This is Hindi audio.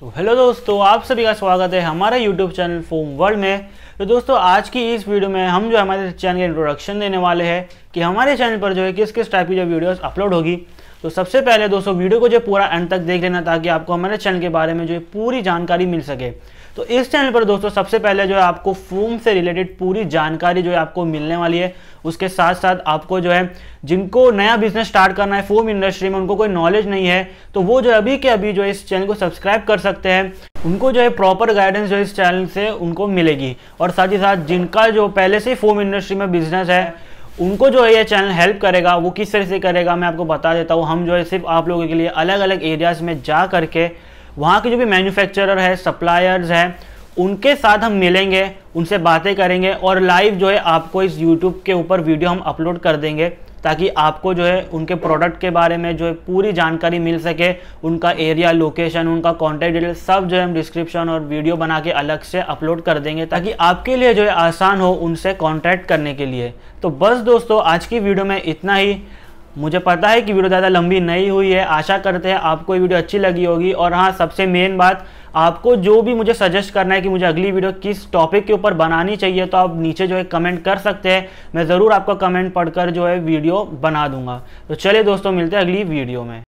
तो हेलो दोस्तों आप सभी का स्वागत है हमारे यूट्यूब चैनल फोम वर्ल्ड में तो दोस्तों आज की इस वीडियो में हम जो हमारे चैनल का इंट्रोडक्शन देने वाले हैं कि हमारे चैनल पर जो है किस किस टाइप की जो वीडियोस अपलोड होगी तो सबसे पहले दोस्तों वीडियो को जो पूरा एंड तक देख लेना ताकि आपको हमारे चैनल के बारे में जो है पूरी जानकारी मिल सके तो इस चैनल पर दोस्तों सबसे पहले जो है आपको फोम से रिलेटेड पूरी जानकारी जो है आपको मिलने वाली है उसके साथ साथ आपको जो है जिनको नया बिजनेस स्टार्ट करना है फोम इंडस्ट्री में उनको कोई नॉलेज नहीं है तो वो जो अभी के अभी जो है इस चैनल को सब्सक्राइब कर सकते हैं उनको जो है प्रॉपर गाइडेंस जो इस चैनल से उनको मिलेगी और साथ ही साथ जिनका जो पहले से ही फोम इंडस्ट्री में बिजनेस है उनको जो है ये चैनल हेल्प करेगा वो किस तरह से करेगा मैं आपको बता देता हूँ हम जो है सिर्फ आप लोगों के लिए अलग अलग एरियाज़ में जा करके वहाँ के जो भी मैन्युफैक्चरर है सप्लायर्स हैं उनके साथ हम मिलेंगे उनसे बातें करेंगे और लाइव जो है आपको इस यूट्यूब के ऊपर वीडियो हम अपलोड कर देंगे ताकि आपको जो है उनके प्रोडक्ट के बारे में जो है पूरी जानकारी मिल सके उनका एरिया लोकेशन उनका कॉन्टैक्ट डिटेल सब जो है हम डिस्क्रिप्शन और वीडियो बना के अलग से अपलोड कर देंगे ताकि आपके लिए जो है आसान हो उनसे कॉन्टैक्ट करने के लिए तो बस दोस्तों आज की वीडियो में इतना ही मुझे पता है कि वीडियो ज़्यादा लंबी नहीं हुई है आशा करते हैं आपको ये वीडियो अच्छी लगी होगी और हाँ सबसे मेन बात आपको जो भी मुझे सजेस्ट करना है कि मुझे अगली वीडियो किस टॉपिक के ऊपर बनानी चाहिए तो आप नीचे जो है कमेंट कर सकते हैं मैं ज़रूर आपका कमेंट पढ़कर जो है वीडियो बना दूंगा तो चलिए दोस्तों मिलते हैं अगली वीडियो में